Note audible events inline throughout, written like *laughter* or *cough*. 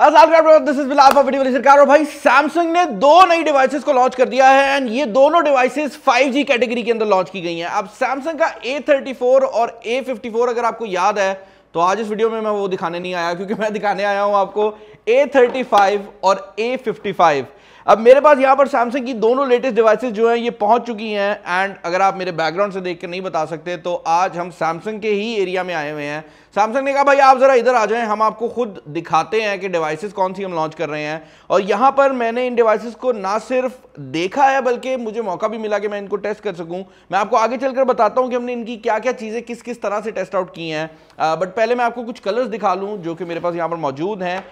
this is video सरकार और भाई सैमसंग ने दो नई डिवाइसेस को लॉन्च कर दिया है एंड ये दोनों डिवाइसेस 5G कैटेगरी के अंदर लॉन्च की गई हैं अब सैमसंग का A34 और A54 अगर आपको याद है तो आज इस वीडियो में मैं वो दिखाने नहीं आया क्योंकि मैं दिखाने आया हूं आपको A35 और A55 अब मेरे पास यहाँ पर सैमसंग की दोनों लेटेस्ट डिवाइसेज जो हैं ये पहुँच चुकी हैं एंड अगर आप मेरे बैकग्राउंड से देख कर नहीं बता सकते तो आज हम सैमसंग के ही एरिया में आए हुए हैं सैमसंग ने कहा भाई आप ज़रा इधर आ जाएं हम आपको खुद दिखाते हैं कि डिवाइसेस कौन सी हम लॉन्च कर रहे हैं और यहाँ पर मैंने इन डिवाइसेज को ना सिर्फ देखा है बल्कि मुझे मौका भी मिला कि मैं इनको टेस्ट कर सकूं मैं आपको आगे चल बताता हूँ कि हमने इनकी क्या क्या चीज़ें किस किस तरह से टेस्ट आउट की हैं बट पहले मैं आपको कुछ कलर्स दिखा लूँ जो कि मेरे पास यहाँ पर मौजूद हैं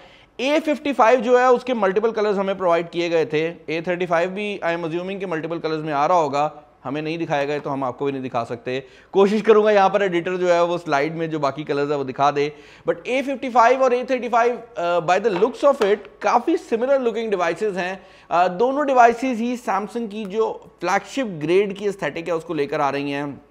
ए फिफ्टी फाइव जो है उसके मल्टीपल कलर्स हमें प्रोवाइड किए गए थे ए थर्टी फाइव भी आई एम अज्यूमिंग के मल्टीपल कलर्स में आ रहा होगा हमें नहीं दिखाया गया तो हम आपको भी नहीं दिखा सकते कोशिश करूंगा यहाँ पर एडिटर जो है वो स्लाइड में जो बाकी कलर्स है वो दिखा दे बट ए फिफ्टी फाइव और A thirty five by the looks of it काफ़ी सिमिलर लुकिंग डिवाइसेज हैं uh, दोनों डिवाइसेज ही सैमसंग की जो फ्लैगशिप ग्रेड की स्थेटिक है उसको लेकर आ रही हैं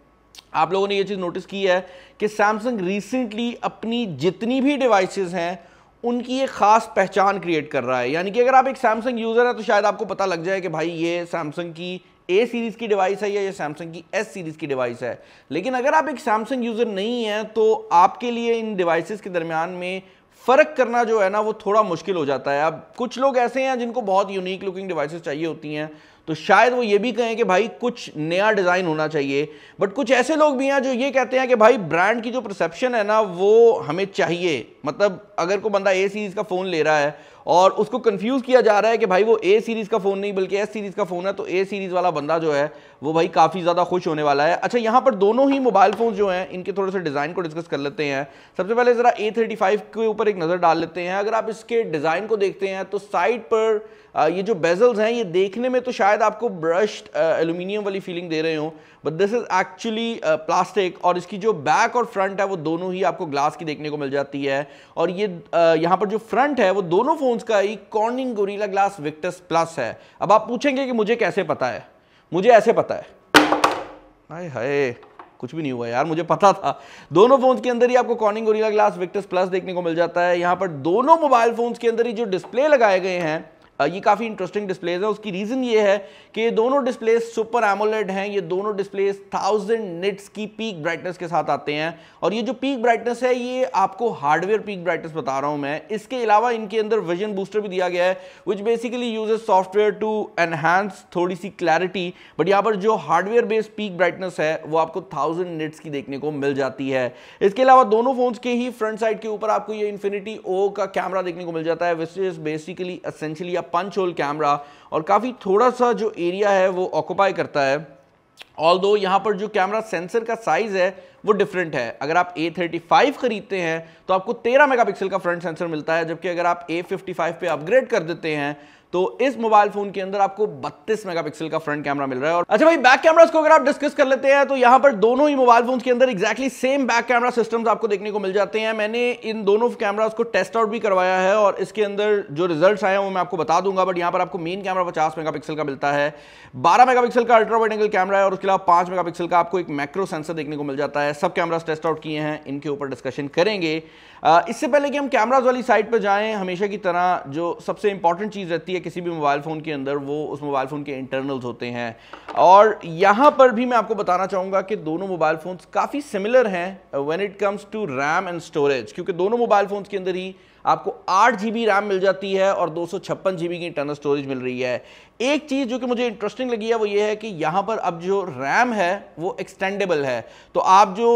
आप लोगों ने ये चीज़ नोटिस की है कि सैमसंग रिसेंटली अपनी जितनी भी डिवाइसेज हैं उनकी एक ख़ास पहचान क्रिएट कर रहा है यानी कि अगर आप एक सैमसंग यूज़र हैं तो शायद आपको पता लग जाए कि भाई ये सैमसंग की ए सीरीज़ की डिवाइस है या ये सैमसंग की एस सीरीज़ की डिवाइस है लेकिन अगर आप एक सैमसंग यूज़र नहीं हैं तो आपके लिए इन डिवाइसेस के दरमियान में फ़र्क करना जो है ना वो थोड़ा मुश्किल हो जाता है अब कुछ लोग ऐसे हैं जिनको बहुत यूनिक लुकिंग डिवाइसेस चाहिए होती हैं तो शायद वो ये भी कहें कि भाई कुछ नया डिज़ाइन होना चाहिए बट कुछ ऐसे लोग भी हैं जो ये कहते हैं कि भाई ब्रांड की जो परसेप्शन है ना वो हमें चाहिए मतलब अगर कोई बंदा ए सीरीज़ का फ़ोन ले रहा है और उसको कंफ्यूज किया जा रहा है कि भाई वो ए सीरीज़ का फ़ोन नहीं बल्कि एस सीरीज़ का फ़ोन है तो ए सीरीज़ वाला बंदा जो है वो भाई काफ़ी ज़्यादा खुश होने वाला है अच्छा यहाँ पर दोनों ही मोबाइल फ़ोन जो हैं इनके थोड़े से डिज़ाइन को डिस्कस कर लेते हैं सबसे पहले ज़रा ए थर्टी फाइव के ऊपर एक नज़र डाल लेते हैं अगर आप इसके डिज़ाइन को देखते हैं तो साइड पर ये जो बेजल्स हैं ये देखने में तो शायद आपको ब्रश्ड एल्यूमिनियम वाली फीलिंग दे रहे हों but this is actually plastic और इसकी जो बैक और फ्रंट है वो दोनों ही आपको ग्लास की देखने को मिल जाती है और ये uh, यहाँ पर जो फ्रंट है वो दोनों फोन्स का ही Corning Gorilla Glass Victus Plus है अब आप पूछेंगे कि मुझे कैसे पता है मुझे ऐसे पता है हाय हाय कुछ भी नहीं हुआ यार मुझे पता था दोनों फोन्स के अंदर ही आपको Corning Gorilla Glass Victus Plus देखने को मिल जाता है यहाँ पर दोनों मोबाइल फोन्स के अंदर ही जो डिस्प्ले लगाए गए हैं ये काफ़ी इंटरेस्टिंग डिस्प्लेज है उसकी रीज़न ये है कि ये दोनों डिस्प्लेज सुपर एमोलेड हैं ये दोनों डिस्प्लेज थाउजेंड निट्स की पीक ब्राइटनेस के साथ आते हैं और ये जो पीक ब्राइटनेस है ये आपको हार्डवेयर पीक ब्राइटनेस बता रहा हूँ मैं इसके अलावा इनके अंदर विजन बूस्टर भी दिया गया है which basically use software to enhance थोड़ी सी क्लैरिटी बट यहाँ पर जो हार्डवेयर बेस्ड पीक ब्राइटनेस है वो आपको थाउजेंड निट्स की देखने को मिल जाती है इसके अलावा दोनों फोन्स के ही फ्रंट साइड के ऊपर आपको ये इन्फिनिटी ओ का कैमरा देखने को मिल जाता है विच इज बेसिकली असेंशली या पंच होल कैमरा और काफ़ी थोड़ा सा जो एरिया है वो ऑक्यूपाई करता है ऑल दो यहाँ पर जो कैमरा सेंसर का साइज़ है वो डिफरेंट है अगर आप A35 खरीदते हैं तो आपको 13 मेगापिक्सल का फ्रंट सेंसर मिलता है जबकि अगर आप A55 पे अपग्रेड कर देते हैं तो इस मोबाइल फोन के अंदर आपको 32 मेगापिक्सल का फ्रंट कैमरा मिल रहा है और अच्छा भाई बैक कैमरास को अगर आप डिस्कस कर लेते हैं तो यहां पर दोनों ही मोबाइल फोन के अंदर exactly same back camera system आपको देखने को मिल जाते हैं मैंने इन दोनों कैमराज को टेस्ट आउट भी करवाया है और इसके अंदर जो रिजल्ट आए हैं वो मैं आपको बता दूंगा बट यहां पर आपको मेन कैमरा पचास मेगा का मिलता है बारह मेगा का अल्ट्रा वाइड एंगल कैमरा है और उसके अलावा पांच मेगा का आपको एक मैक्रो सेंसर देखने को मिल जाता है सब कैमराज टेस्ट आउट किए हैं इनके ऊपर डिस्कशन करेंगे इससे पहले कि हम कैमराज वाली साइड पर जाएं हमेशा की तरह जो सबसे इंपॉर्टेंट चीज रहती है किसी भी मोबाइल फ़ोन के अंदर वो उस मोबाइल फ़ोन के इंटरनल्स होते हैं और यहाँ पर भी मैं आपको बताना चाहूँगा कि दोनों मोबाइल फ़ोन्स काफ़ी सिमिलर हैं when it comes to RAM and storage क्योंकि दोनों मोबाइल फ़ोन्स के अंदर ही आपको आठ जी रैम मिल जाती है और दो सौ की इंटरनल स्टोरेज मिल रही है एक चीज़ जो कि मुझे इंटरेस्टिंग लगी है वो ये है कि यहाँ पर अब जो रैम है वो एक्सटेंडेबल है तो आप जो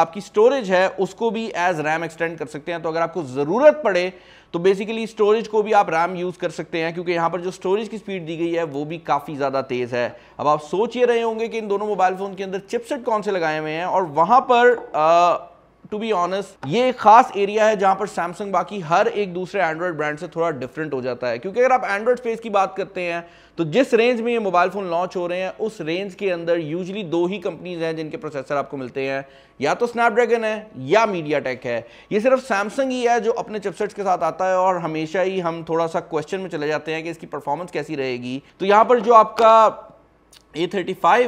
आपकी स्टोरेज है उसको भी एज रैम एक्सटेंड कर सकते हैं तो अगर आपको ज़रूरत पड़े तो बेसिकली स्टोरेज को भी आप रैम यूज़ कर सकते हैं क्योंकि यहाँ पर जो स्टोरेज की स्पीड दी गई है वो भी काफ़ी ज़्यादा तेज़ है अब आप सोच ये रहे होंगे कि इन दोनों मोबाइल फ़ोन के अंदर चिपसेट कौन से लगाए हुए हैं और वहाँ पर आ, टू बी ऑनेस्ट ये एक खास एरिया है जहां पर सैमसंग बाकी हर एक दूसरे एंड्रॉइड ब्रांड से थोड़ा डिफरेंट हो जाता है क्योंकि अगर आप एंड्रॉइड फेस की बात करते हैं तो जिस रेंज में ये मोबाइल फोन लॉन्च हो रहे हैं उस रेंज के अंदर यूजली दो ही कंपनीज हैं जिनके प्रोसेसर आपको मिलते हैं या तो स्नैपड्रैगन है या मीडिया टेक है ये सिर्फ सैमसंग ही है जो अपने चिपसेट्स के साथ आता है और हमेशा ही हम थोड़ा सा क्वेश्चन में चले जाते हैं कि इसकी परफॉर्मेंस कैसी रहेगी तो यहाँ पर जो आपका ए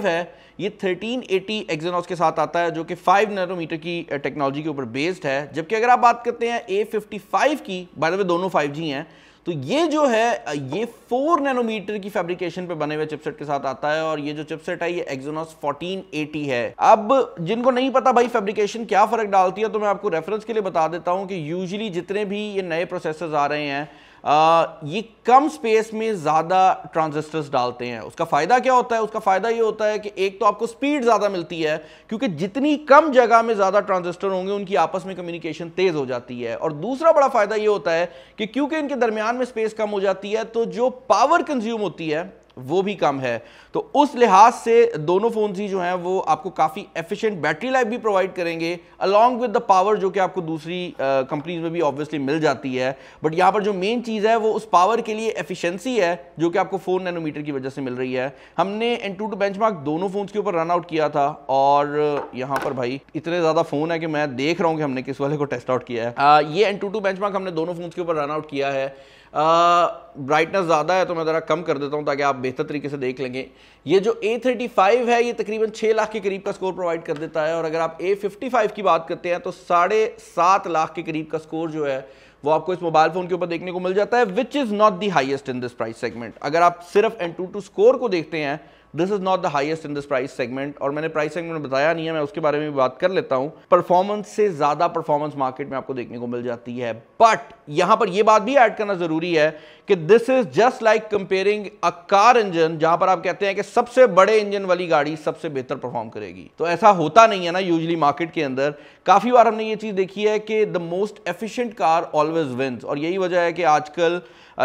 है ये 1380 एक्जेनॉस के साथ आता है जो कि 5 नैनोमीटर की टेक्नोलॉजी के ऊपर बेस्ड है जबकि अगर आप बात करते हैं ए की बाय द वे दोनों 5G हैं तो ये जो है ये 4 नैनोमीटर की फैब्रिकेशन पे बने हुए चिपसेट के साथ आता है और ये जो चिपसेट है ये एक्जोनॉस 1480 है अब जिनको नहीं पता भाई फैब्रिकेशन क्या फर्क डालती है तो मैं आपको रेफरेंस के लिए बता देता हूँ कि यूजली जितने भी ये नए प्रोसेसर आ रहे हैं ये कम स्पेस में ज़्यादा ट्रांजिस्टर्स डालते हैं उसका फ़ायदा क्या होता है उसका फ़ायदा ये होता है कि एक तो आपको स्पीड ज़्यादा मिलती है क्योंकि जितनी कम जगह में ज़्यादा ट्रांजिस्टर होंगे उनकी आपस में कम्युनिकेशन तेज़ हो जाती है और दूसरा बड़ा फ़ायदा ये होता है कि क्योंकि इनके दरमियान में स्पेस कम हो जाती है तो जो पावर कंज्यूम होती है वो भी कम है तो उस लिहाज से दोनों फोन ही जो हैं वो आपको काफ़ी एफिशिएंट बैटरी लाइफ भी प्रोवाइड करेंगे अलॉन्ग विद द पावर जो कि आपको दूसरी कंपनीज में भी ऑब्वियसली मिल जाती है बट यहाँ पर जो मेन चीज़ है वो उस पावर के लिए एफिशिएंसी है जो कि आपको फ़ोन नैनोमीटर की वजह से मिल रही है हमने एन टू टू बेंच दोनों फोन के ऊपर रन आउट किया था और यहाँ पर भाई इतने ज़्यादा फ़ोन है कि मैं देख रहा हूँ कि हमने किस वाले को टेस्ट आउट किया है आ, ये एन टू टू बेंच हमने दोनों फोन के ऊपर रन आउट किया है ब्राइटनेस uh, ज़्यादा है तो मैं ज़रा कम कर देता हूँ ताकि आप बेहतर तरीके से देख लेंगे ये जो ए थर्टी फाइव है ये तकरीबन छः लाख के करीब का स्कोर प्रोवाइड कर देता है और अगर आप ए फिफ्टी फाइव की बात करते हैं तो साढ़े सात लाख के करीब का स्कोर जो है वो आपको इस मोबाइल फ़ोन के ऊपर देखने को मिल जाता है which is not the highest in this price segment अगर आप सिर्फ टू टू स्कोर को देखते हैं this is not the highest in this price segment और मैंने प्राइस सेगमेंट बताया नहीं है मैं उसके बारे में भी बात कर लेता हूं परफॉर्मेंस से ज्यादा परफॉर्मेंस मार्केट में आपको देखने को मिल जाती है बट यहां पर यह बात भी ऐड करना जरूरी है कि this is just like comparing a car engine जहां पर आप कहते हैं कि सबसे बड़े इंजन वाली गाड़ी सबसे बेहतर परफॉर्म करेगी तो ऐसा होता नहीं है ना यूजली मार्केट के अंदर काफ़ी बार हमने ये चीज़ देखी है कि the most efficient car always wins और यही वजह है कि आजकल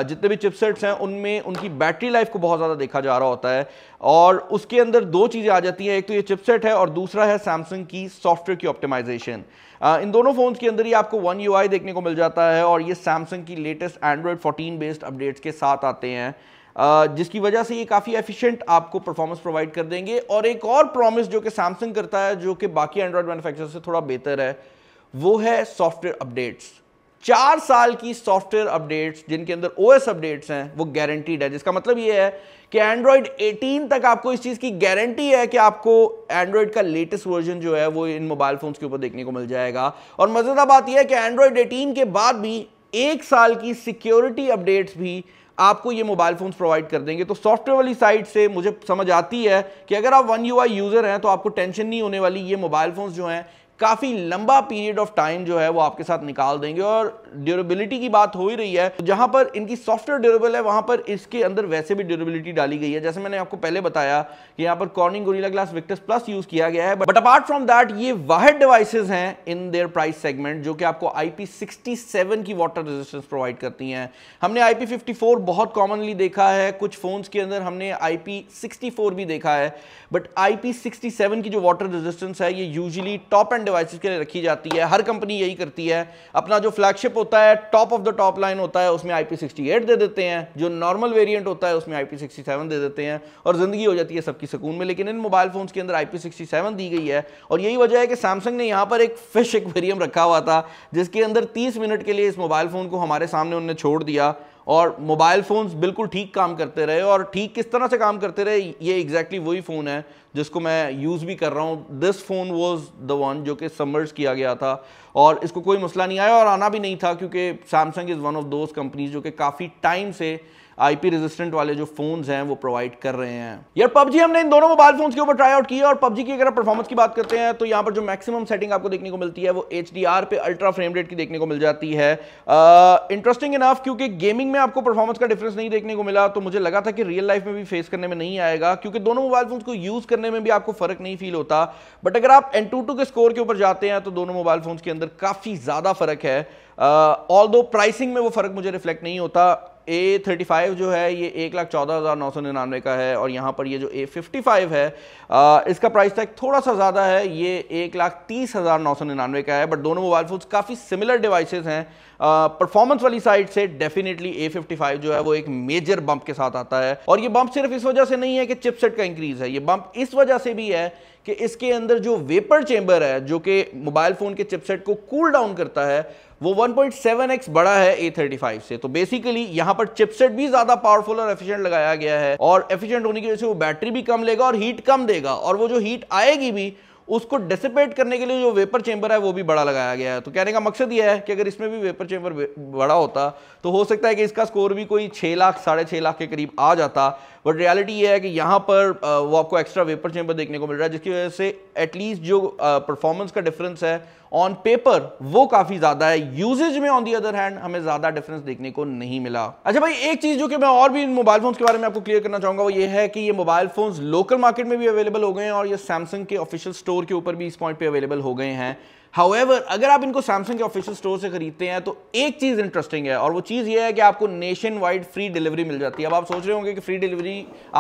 जितने भी चिपसेट्स हैं उनमें उनकी बैटरी लाइफ को बहुत ज़्यादा देखा जा रहा होता है और उसके अंदर दो चीज़ें आ जाती हैं एक तो ये चिपसेट है और दूसरा है सैमसंग की सॉफ्टवेयर की ऑप्टिमाइजेशन इन दोनों फ़ोन्स के अंदर ही आपको वन यू देखने को मिल जाता है और ये सैमसंग की latest Android fourteen based updates के साथ आते हैं जिसकी वजह से ये काफ़ी एफिशिएंट आपको परफॉर्मेंस प्रोवाइड कर देंगे और एक और प्रॉमिस जो कि सैमसंग करता है जो कि बाकी एंड्रॉयड मैनुफैक्चर से थोड़ा बेहतर है वो है सॉफ्टवेयर अपडेट्स चार साल की सॉफ्टवेयर अपडेट्स जिनके अंदर ओ अपडेट्स हैं वो गारंटीड है जिसका मतलब ये है कि एंड्रॉयड 18 तक आपको इस चीज़ की गारंटी है कि आपको एंड्रॉयड का लेटेस्ट वर्जन जो है वो इन मोबाइल फोन्स के ऊपर देखने को मिल जाएगा और मजेदार बात यह है कि एंड्रॉयड 18 के बाद भी एक साल की सिक्योरिटी अपडेट्स भी आपको ये मोबाइल फ़ोन प्रोवाइड कर देंगे तो सॉफ्टवेयर वाली साइड से मुझे समझ आती है कि अगर आप वन यू यूज़र हैं तो आपको टेंशन नहीं होने वाली ये मोबाइल फ़ोन जो हैं काफ़ी लंबा पीरियड ऑफ टाइम जो है वो आपके साथ निकाल देंगे और ड्यूरेबिलिटी की बात हो ही रही है जहां पर इनकी सॉफ्टवेयर ड्यूरेबल है वहां पर इसके अंदर वैसे भी ड्यूरेबिलिटी डाली गई है जैसे मैंने आपको पहले बताया कि यहां पर Corning Gorilla Glass Victus Plus use किया गया है बट अपार्ट फ्रॉम दैट ये वाहड डिवाइसेज हैं इन देयर प्राइस सेगमेंट जो कि आपको IP67 की वाटर रेजिस्टेंस प्रोवाइड करती है हमने IP54 बहुत कॉमनली देखा है कुछ फोन के अंदर हमने IP64 भी देखा है बट IP67 की जो वाटर रेजिस्टेंस है ये यूजली टॉप एंड डिवाइसेस के लिए रखी जाती है हर कंपनी यही करती है अपना जो फ्लैगशिप होता है top of the top line होता है उसमें आई दे देते हैं जो नॉर्मल वेरियंट होता है उसमें आई दे देते हैं और ज़िंदगी हो जाती है सबकी सुकून में लेकिन इन मोबाइल फ़ोन्स के अंदर आई दी गई है और यही वजह है कि सैमसंग ने यहाँ पर एक फिश एक रखा हुआ था जिसके अंदर तीस मिनट के लिए इस मोबाइल फ़ोन को हमारे सामने उन्होंने छोड़ दिया और मोबाइल फ़ोन्स बिल्कुल ठीक काम करते रहे और ठीक किस तरह से काम करते रहे ये एग्जैक्टली exactly वही फ़ोन है जिसको मैं यूज़ भी कर रहा हूँ this phone was the one जो कि समर्स किया गया था और इसको कोई मसला नहीं आया और आना भी नहीं था क्योंकि Samsung is one of those companies जो कि काफ़ी टाइम से आईपी रेजिस्टेंट वाले जो फोन्स हैं वो प्रोवाइड कर रहे हैं यार पबजी हमने इन दोनों मोबाइल फोन्स के ऊपर ट्राई आउट किया और पबजी की अगर परफॉर्मेंस की बात करते हैं तो यहाँ पर जो मैक्सिमम सेटिंग आपको देखने को मिलती है वो एच पे अल्ट्रा फ्रेम रेट की देखने को मिल जाती है इंटरेस्टिंग uh, इनफ क्योंकि गेमिंग में आपको परफॉर्मेंस का डिफरेंस नहीं देखने को मिला तो मुझे लगा था कि रियल लाइफ में भी फेस करने में नहीं आएगा क्योंकि दोनों मोबाइल फोन को यूज करने में भी आपको फर्क नहीं फील होता बट अगर आप एन के स्कोर के ऊपर जाते हैं तो दोनों मोबाइल फोन के अंदर काफी ज्यादा फर्क है ऑल uh, दो प्राइसिंग में वो फर्क मुझे रिफ्लेक्ट नहीं होता ए थर्टी फाइव जो है ये एक लाख चौदह हज़ार नौ सौ निन्यानवे का है और यहाँ पर ये जो ए फिफ्टी फाइव है आ, इसका प्राइस टैग थोड़ा सा ज़्यादा है ये एक लाख तीस हज़ार नौ सौ निन्यानवे का है बट दोनों मोबाइल फ़ोन्स काफ़ी सिमिलर डिवाइसेस हैं परफॉर्मेंस वाली साइड से डेफिनेटली ए जो है वो एक मेजर बंप के साथ आता है और ये बंप सिर्फ इस वजह से नहीं है कि चिपसेट का इंक्रीज है ये बंप इस वजह से भी है कि इसके अंदर जो वेपर चेंबर है जो कि मोबाइल फोन के चिपसेट को कूल डाउन करता है वो 1.7x बड़ा है A35 से तो बेसिकली यहां पर चिपसेट भी ज्यादा पावरफुल और एफिशिएंट लगाया गया है और एफिशिएंट होने की वजह से वो बैटरी भी कम लेगा और हीट कम देगा और वो जो हीट आएगी भी उसको डिसिपेट करने के लिए जो वेपर चेंबर है वो भी बड़ा लगाया गया है तो कहने का मकसद यह है कि अगर इसमें भी वेपर चेंबर बड़ा होता तो हो सकता है कि इसका स्कोर भी कोई छः लाख साढ़े छः लाख के करीब आ जाता बट रियलिटी ये है कि यहाँ पर वो आपको एक्स्ट्रा वेपर चेंबर देखने को मिल रहा है जिसकी वजह से एटलीस्ट जो परफॉर्मेंस का डिफरेंस है ऑन पेपर वो काफी ज्यादा है यूजेज में ऑन दी अदर हैंड हमें ज्यादा डिफरेंस देखने को नहीं मिला अच्छा भाई एक चीज जो कि मैं और भी इन मोबाइल फोन के बारे में आपको क्लियर करना चाहूंगा वो ये है कि ये मोबाइल फोन लोकल मार्केट में भी अवेलेबल हो गए हैं और ये सैमसंग के ऑफिशियल स्टोर के ऊपर भी इस पॉइंट पे अवेलेबल हो गए हैं हाउएवर अगर आप इनको सैमसंग के ऑफिशियल स्टोर से खरीदते हैं तो एक चीज़ इंटरेस्टिंग है और वो चीज़ ये है कि आपको नेशन वाइड फ्री डिलीवरी मिल जाती है अब आप सोच रहे होंगे कि फ्री डिलीवरी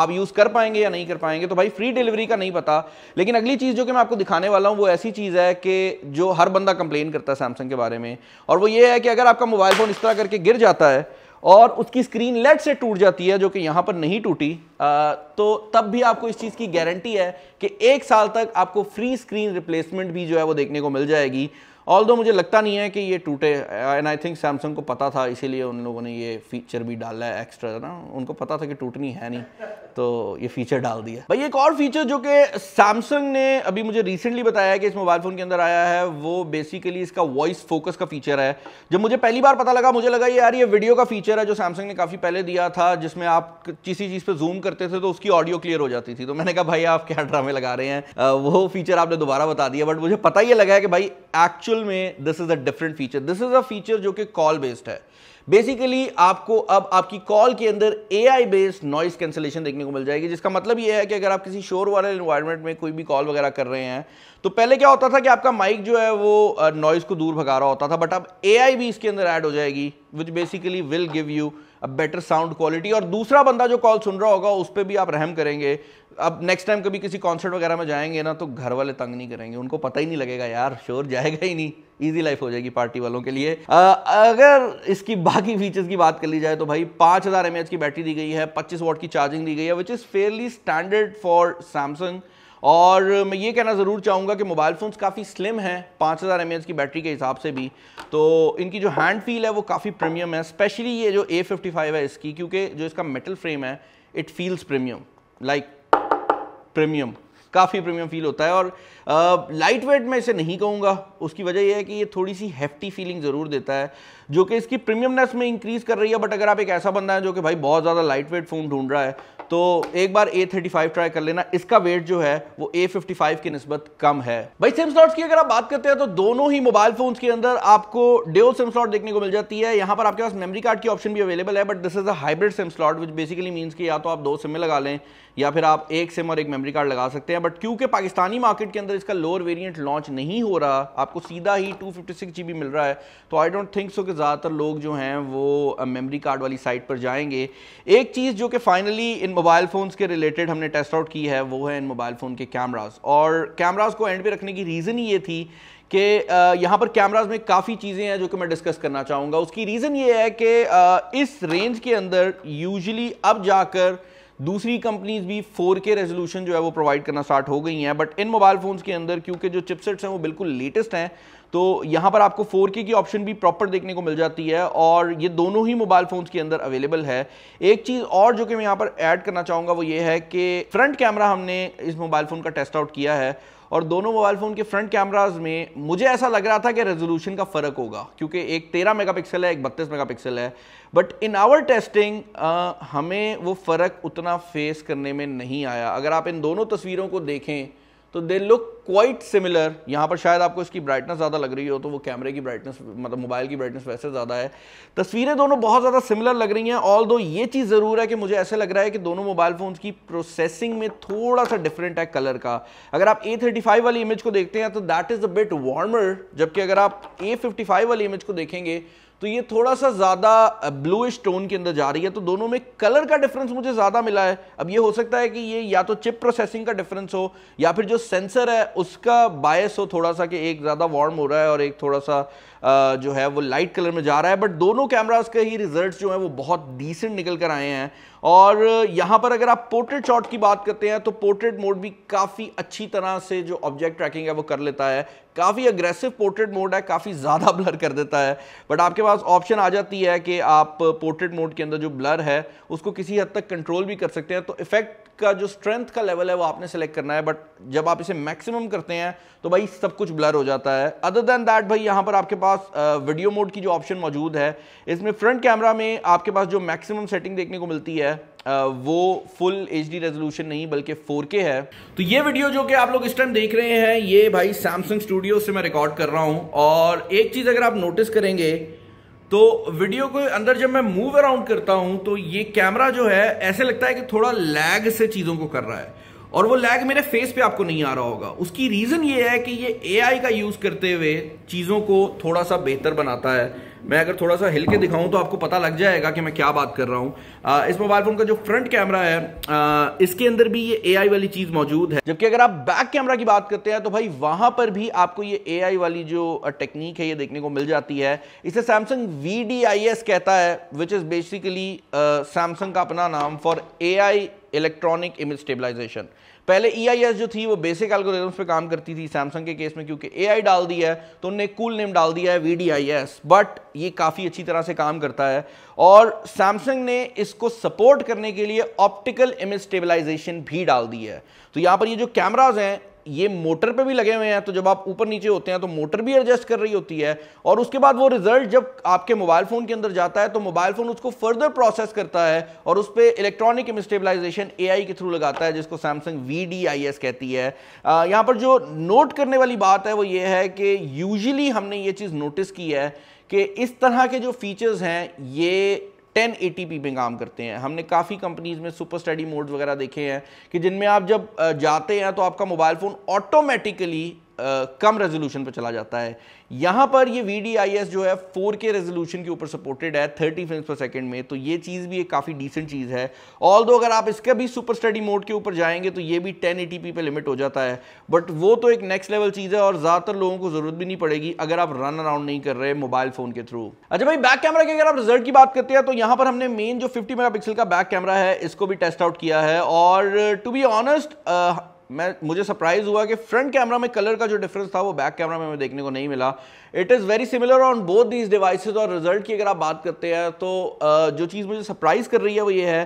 आप यूज़ कर पाएंगे या नहीं कर पाएंगे तो भाई फ्री डिलीवरी का नहीं पता लेकिन अगली चीज़ जो कि मैं आपको दिखाने वाला हूँ वो ऐसी चीज़ है कि जो हर बंदा कंप्लेन करता है सैमसंग के बारे में और वो ये है कि अगर आपका मोबाइल फ़ोन इस तरह करके गिर जाता है और उसकी स्क्रीन लेट से टूट जाती है जो कि यहां पर नहीं टूटी तो तब भी आपको इस चीज़ की गारंटी है कि एक साल तक आपको फ्री स्क्रीन रिप्लेसमेंट भी जो है वो देखने को मिल जाएगी ऑल दो मुझे लगता नहीं है कि ये टूटे एंड आई थिंक सैमसंग को पता था इसीलिए उन लोगों ने ये फीचर भी डाला है एक्स्ट्रा ना उनको पता था कि टूटनी है नहीं तो ये फीचर डाल दिया भाई एक और फीचर जो कि सैमसंग ने अभी मुझे रिसेंटली बताया है कि इस मोबाइल फ़ोन के अंदर आया है वो बेसिकली इसका वॉइस फोकस का फीचर है जब मुझे पहली बार पता लगा मुझे लगा ये यार ये वीडियो का फीचर है जो सैमसंग ने काफ़ी पहले दिया था जिसमें आप किसी चीज़ पर जूम करते थे तो उसकी ऑडियो क्लियर हो जाती थी तो मैंने कहा भाई आप क्या ड्रामे लगा रहे हैं वो फीचर आपने दोबारा बता दिया बट मुझे पता ही लगा है कि भाई एक्चुअल एक्चुअल में this is a different feature this is a feature जो कि कॉल बेस्ड है बेसिकली आपको अब आपकी कॉल के अंदर A I based noise cancellation देखने को मिल जाएगी जिसका मतलब यह है कि अगर आप किसी शोर वाले इन्वायरमेंट में कोई भी कॉल वगैरह कर रहे हैं तो पहले क्या होता था कि आपका माइक जो है वो नॉइस uh, को दूर भगा रहा होता था बट अब ए आई भी इसके अंदर ऐड हो जाएगी which basically will give you अब बेटर साउंड क्वालिटी और दूसरा बंदा जो कॉल सुन रहा होगा उस पर भी आप रहम करेंगे अब नेक्स्ट टाइम कभी किसी कॉन्सर्ट वगैरह में जाएंगे ना तो घर वाले तंग नहीं करेंगे उनको पता ही नहीं लगेगा यार शोर जाएगा ही नहीं ईजी लाइफ हो जाएगी पार्टी वालों के लिए आ, अगर इसकी बाकी फीचर्स की बात कर ली जाए तो भाई पाँच हज़ार की बैटरी दी गई है पच्चीस वॉट की चार्जिंग दी गई है which is fairly standard for Samsung और मैं ये कहना ज़रूर चाहूँगा कि मोबाइल फ़ोन्स काफ़ी स्लिम हैं 5000 हज़ार की बैटरी के हिसाब से भी तो इनकी जो हैंड फील है वो काफ़ी प्रीमियम है स्पेशली ये जो ए है इसकी क्योंकि जो इसका मेटल फ्रेम है it feels premium like premium काफ़ी प्रीमियम फील होता है और लाइट वेट मैं इसे नहीं कहूँगा उसकी वजह यह है कि ये थोड़ी सी हेफ्टी फीलिंग ज़रूर देता है जो कि इसकी प्रीमियमनेस में इंक्रीज कर रही है बट अगर आप एक ऐसा बंदा है जो कि भाई बहुत ज़्यादा लाइट वेट फ़ोन ढूंढ रहा है तो एक बार ए थर्टी फाइव ट्राई कर लेना इसका वेट जो है वो ए फिफ्टी फाइव की नस्बत कम है भाई सिम स्लॉट्स की अगर आप बात करते हैं तो दोनों ही मोबाइल फोन के अंदर आपको डेल सिम स्लॉट देखने को मिल जाती है यहाँ पर आपके पास मेमरी कार्ड की ऑप्शन भी अवेलेबल है but this is a hybrid SIM slot which basically means कि या तो आप दो सिमें लगा लें या फिर आप एक सिम और एक मेमरी कार्ड लगा सकते हैं बट क्योंकि पाकिस्तानी मार्केट के अंदर इसका लोअर वेरियंट लॉन्च नहीं हो रहा आपको सीधा ही टू फिफ्टी सिक्स मिल रहा है तो आई डोंट थिंक सो कि ज़्यादातर लोग जो हैं वो मेमोरी कार्ड वाली साइट पर जाएंगे एक चीज़ जो कि फाइनली इन मोबाइल फ़ोन्स के रिलेटेड हमने टेस्ट आउट की है वो है इन मोबाइल फ़ोन के कैमरास और कैमरास को एंड पे रखने की रीज़न ये थी कि यहाँ पर कैमराज में काफ़ी चीज़ें हैं जो कि मैं डिस्कस करना चाहूँगा उसकी रीज़न ये है कि इस रेंज के अंदर यूजली अब जाकर दूसरी कंपनीज भी 4K रेजोल्यूशन जो है वो प्रोवाइड करना स्टार्ट हो गई हैं बट इन मोबाइल फ़ोन्स के अंदर क्योंकि जो चिपसेट्स हैं वो बिल्कुल लेटेस्ट हैं तो यहाँ पर आपको 4K की ऑप्शन भी प्रॉपर देखने को मिल जाती है और ये दोनों ही मोबाइल फ़ोन्स के अंदर अवेलेबल है एक चीज़ और जो कि मैं यहाँ पर ऐड करना चाहूँगा वो ये है कि फ्रंट कैमरा हमने इस मोबाइल फ़ोन का टेस्ट आउट किया है और दोनों मोबाइल फ़ोन के फ्रंट कैमराज में मुझे ऐसा लग रहा था कि रेजोल्यूशन का फ़र्क होगा क्योंकि एक 13 मेगापिक्सल है एक 32 मेगापिक्सल है बट इन आवर टेस्टिंग हमें वो फ़र्क उतना फेस करने में नहीं आया अगर आप इन दोनों तस्वीरों को देखें तो दे लुक क्वाइट सिमिलर यहाँ पर शायद आपको इसकी ब्राइटनेस ज़्यादा लग रही हो तो वो कैमरे की ब्राइटनेस मतलब मोबाइल की ब्राइटनेस वैसे ज़्यादा है तस्वीरें दोनों बहुत ज़्यादा सिमिलर लग रही हैं ऑल दो ये चीज़ ज़रूर है कि मुझे ऐसे लग रहा है कि दोनों मोबाइल फ़ोन्स की प्रोसेसिंग में थोड़ा सा डिफरेंट है कलर का अगर आप ए वाली इमेज को देखते हैं तो that is a bit warmer जबकि अगर आप ए वाली इमेज को देखेंगे तो ये थोड़ा सा ज़्यादा ब्लूइश टोन के अंदर जा रही है तो दोनों में कलर का डिफरेंस मुझे ज़्यादा मिला है अब ये हो सकता है कि ये या तो चिप प्रोसेसिंग का डिफरेंस हो या फिर जो सेंसर है उसका बायस हो थोड़ा सा कि एक ज़्यादा वार्म हो रहा है और एक थोड़ा सा जो है वो लाइट कलर में जा रहा है बट दोनों कैमराज के ही रिजल्ट जो है वो बहुत डिसेंट निकल कर आए हैं और यहाँ पर अगर आप पोर्ट्रेट शॉट की बात करते हैं तो पोर्ट्रेट मोड भी काफ़ी अच्छी तरह से जो ऑब्जेक्ट ट्रैकिंग है वो कर लेता है काफ़ी अग्रेसिव पोर्ट्रेट मोड है काफ़ी ज़्यादा ब्लर *laughs* कर देता है बट आपके पास ऑप्शन आ जाती है कि आप पोर्ट्रेट मोड के अंदर जो ब्लर है उसको किसी हद तक कंट्रोल भी कर सकते हैं तो इफेक्ट का जो स्ट्रेंथ का लेवल है वो आपने सेलेक्ट करना है बट जब आप इसे मैक्सिमम करते हैं तो भाई सब कुछ ब्लर हो जाता है अदर देन दैट भाई यहाँ पर आपके पास वीडियो मोड की जो ऑप्शन मौजूद है इसमें फ्रंट कैमरा में आपके पास जो मैक्सिमम सेटिंग देखने को मिलती है वो फुल एच डी रेजोल्यूशन नहीं बल्कि 4K है तो ये वीडियो जो कि आप लोग इस टाइम देख रहे हैं ये भाई सैमसंग स्टूडियो से मैं रिकॉर्ड कर रहा हूँ और एक चीज़ अगर आप नोटिस करेंगे तो वीडियो को अंदर जब मैं मूव अराउंड करता हूं तो ये कैमरा जो है ऐसे लगता है कि थोड़ा लैग से चीज़ों को कर रहा है और वो लैग मेरे फेस पे आपको नहीं आ रहा होगा उसकी रीज़न ये है कि ये एआई का यूज़ करते हुए चीज़ों को थोड़ा सा बेहतर बनाता है मैं अगर थोड़ा सा हिल के दिखाऊं तो आपको पता लग जाएगा कि मैं क्या बात कर रहा हूं इस मोबाइल फ़ोन का जो फ्रंट कैमरा है आ, इसके अंदर भी ये एआई वाली चीज़ मौजूद है जबकि अगर आप बैक कैमरा की बात करते हैं तो भाई वहां पर भी आपको ये एआई वाली जो टेक्निक है ये देखने को मिल जाती है इसे सैमसंग वी कहता है विच इज़ बेसिकली सैमसंग का अपना नाम for a electronic image stabilisation पहले ई e जो थी वो बेसिक एल्गोरिथम्स पे काम करती थी सैमसंग के केस में क्योंकि ए तो डाल दिया है तो उनने कूल नेम डाल दिया है वी बट ये काफ़ी अच्छी तरह से काम करता है और सैमसंग ने इसको सपोर्ट करने के लिए ऑप्टिकल इमेज स्टेबलाइजेशन भी डाल दी है तो यहाँ पर ये जो कैमराज हैं ये मोटर पे भी लगे हुए हैं तो जब आप ऊपर नीचे होते हैं तो मोटर भी एडजस्ट कर रही होती है और उसके बाद वो रिजल्ट जब आपके मोबाइल फोन के अंदर जाता है तो मोबाइल फोन उसको फर्दर प्रोसेस करता है और उस पर इलेक्ट्रॉनिक स्टेबलाइजेशन ए के थ्रू लगाता है जिसको सैमसंग वी कहती है यहाँ पर जो नोट करने वाली बात है वो ये है कि यूजली हमने ये चीज़ नोटिस की है कि इस तरह के जो फीचर्स हैं ये टेन ए में काम करते हैं हमने काफ़ी कंपनीज में सुपर स्टडी मोड्स वगैरह देखे हैं कि जिनमें आप जब जाते हैं तो आपका मोबाइल फ़ोन ऑटोमेटिकली कम रेजोल्यूशन पर चला जाता है यहाँ पर ये वी जो है 4K रेजोल्यूशन के ऊपर सपोर्टेड है 30 फ्रेम्स पर सेकंड में तो ये चीज़ भी एक काफ़ी डिसेंट चीज़ है ऑल दो अगर आप इसका भी सुपर स्टडी मोड के ऊपर जाएंगे तो ये भी 1080p पे लिमिट हो जाता है बट वो तो एक नेक्स्ट लेवल चीज़ है और ज़्यादातर लोगों को ज़रूरत भी नहीं पड़ेगी अगर आप रन अराउंड नहीं कर रहे मोबाइल फ़ोन के थ्रू अच्छा भाई बैक कैमरा की अगर आप रिजल्ट की बात करते हैं तो यहाँ पर हमने मेन जो फिफ्टी मेगा का बैक कैमरा है इसको भी टेस्ट आउट किया है और टू बी ऑनेस्ट मैं मुझे सरप्राइज हुआ कि फ्रंट कैमरा में कलर का जो डिफरेंस था वो बैक कैमरा में देखने को नहीं मिला it is very similar on both these devices और रिजल्ट की अगर आप बात करते हैं तो जो चीज़ मुझे सरप्राइज़ कर रही है वो ये है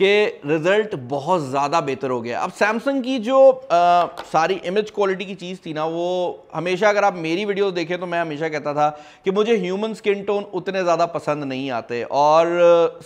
कि रिज़ल्ट बहुत ज़्यादा बेहतर हो गया अब सैमसंग की जो आ, सारी इमेज क्वालिटी की चीज़ थी ना वो हमेशा अगर आप मेरी वीडियोस देखें तो मैं हमेशा कहता था कि मुझे ह्यूमन स्किन टोन उतने ज़्यादा पसंद नहीं आते और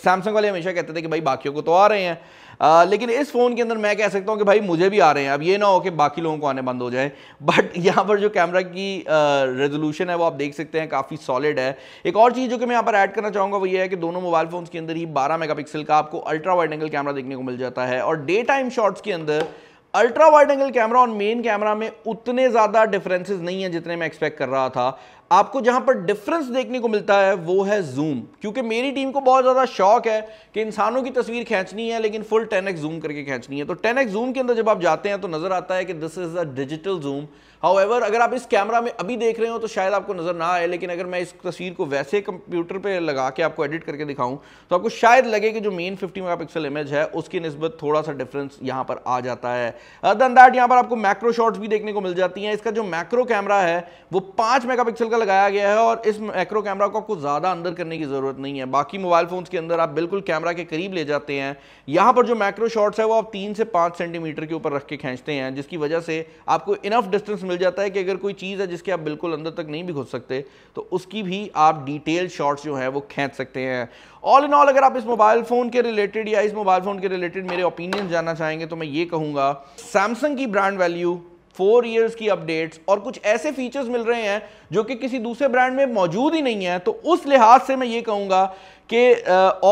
सैमसंग वाले हमेशा कहते थे कि भाई बाकियों को तो आ रहे हैं आ, लेकिन इस फ़ोन के अंदर मैं कह सकता हूँ कि भाई मुझे भी आ रहे हैं अब ये ना हो कि बाकी लोगों को आने बंद हो जाए बट *laughs* यहाँ पर जो कैमरा की रेजोल्यूशन है वो आप देख सकते हैं काफ़ी सॉलिड है एक और चीज़ जो कि मैं यहाँ पर ऐड करना चाहूँगा वो ये है कि दोनों मोबाइल फ़ोन्स के अंदर ही बारह मेगा का आपको अल्ट्रा वाइड एंगल कैमरा देखने को मिल जाता है और डे टाइम शॉर्ट्स के अंदर अल्ट्रा वाइड एंगल कैमरा और मेन कैमरा में उतने ज़्यादा डिफरेंसेस नहीं है जितने मैं एक्सपेक्ट कर रहा था आपको जहां पर डिफरेंस देखने को मिलता है वो है जूम क्योंकि मेरी टीम को बहुत ज्यादा शौक है कि इंसानों की तस्वीर खींचनी है लेकिन फुल 10x जूम करके खींचनी है तो 10x जूम के अंदर जब आप जाते हैं तो नजर आता है कि this is a digital zoom however अगर आप इस कैमरा में अभी देख रहे हो तो शायद आपको नज़र ना आए लेकिन अगर मैं इस तस्वीर को वैसे कंप्यूटर पे लगा के आपको एडिट करके दिखाऊं तो आपको शायद लगे कि जो मेन 50 मेगापिक्सल इमेज है उसकी नस्बत थोड़ा सा डिफरेंस यहाँ पर आ जाता है अदर दैट यहाँ पर आपको मैक्रो शॉट्स भी देखने को मिल जाती हैं इसका जो मैक्रो कैमरा है वो पांच मेगा का लगाया गया है और इस मैक्रो कैमरा को आपको ज़्यादा अंदर करने की ज़रूरत नहीं है बाकी मोबाइल फोन के अंदर आप बिल्कुल कैमरा के करीब ले जाते हैं यहां पर जो मैक्रो शॉट्स है वो आप तीन से पांच सेंटीमीटर के ऊपर रख के खींचते हैं जिसकी वजह से आपको इनफ डिस्टेंस मिल मिल जाता है कि अगर कोई चीज़ है जिसके आप बिल्कुल अंदर तक नहीं भी घुस सकते तो उसकी भी आप डिटेल शॉट्स जो है वो खींच सकते हैं ऑल इन ऑल अगर आप इस मोबाइल फ़ोन के रिलेटेड या इस मोबाइल फ़ोन के रिलेटेड मेरे ओपिनियन जानना चाहेंगे तो मैं ये कहूँगा सैमसंग की ब्रांड वैल्यू फोर ईयर्स की अपडेट्स और कुछ ऐसे फीचर्स मिल रहे हैं जो कि किसी दूसरे ब्रांड में मौजूद ही नहीं है तो उस लिहाज से मैं ये कहूँगा कि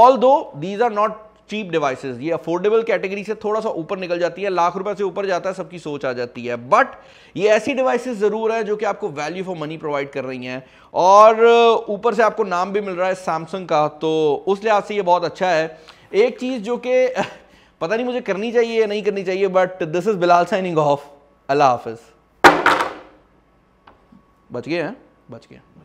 although these are not cheap devices ये अफोर्डेबल कैटेगरी से थोड़ा सा ऊपर निकल जाती है लाख रुपए से ऊपर जाता है सबकी सोच आ जाती है बट ये ऐसी डिवाइसेस ज़रूर है जो कि आपको वैल्यू फॉर मनी प्रोवाइड कर रही हैं और ऊपर से आपको नाम भी मिल रहा है सैमसंग का तो उस लिहाज से ये बहुत अच्छा है एक चीज़ जो कि *laughs* पता नहीं मुझे करनी चाहिए या नहीं करनी चाहिए but this is Bilal signing off अल्लाह हाफिज़ बच गए हैं बच गए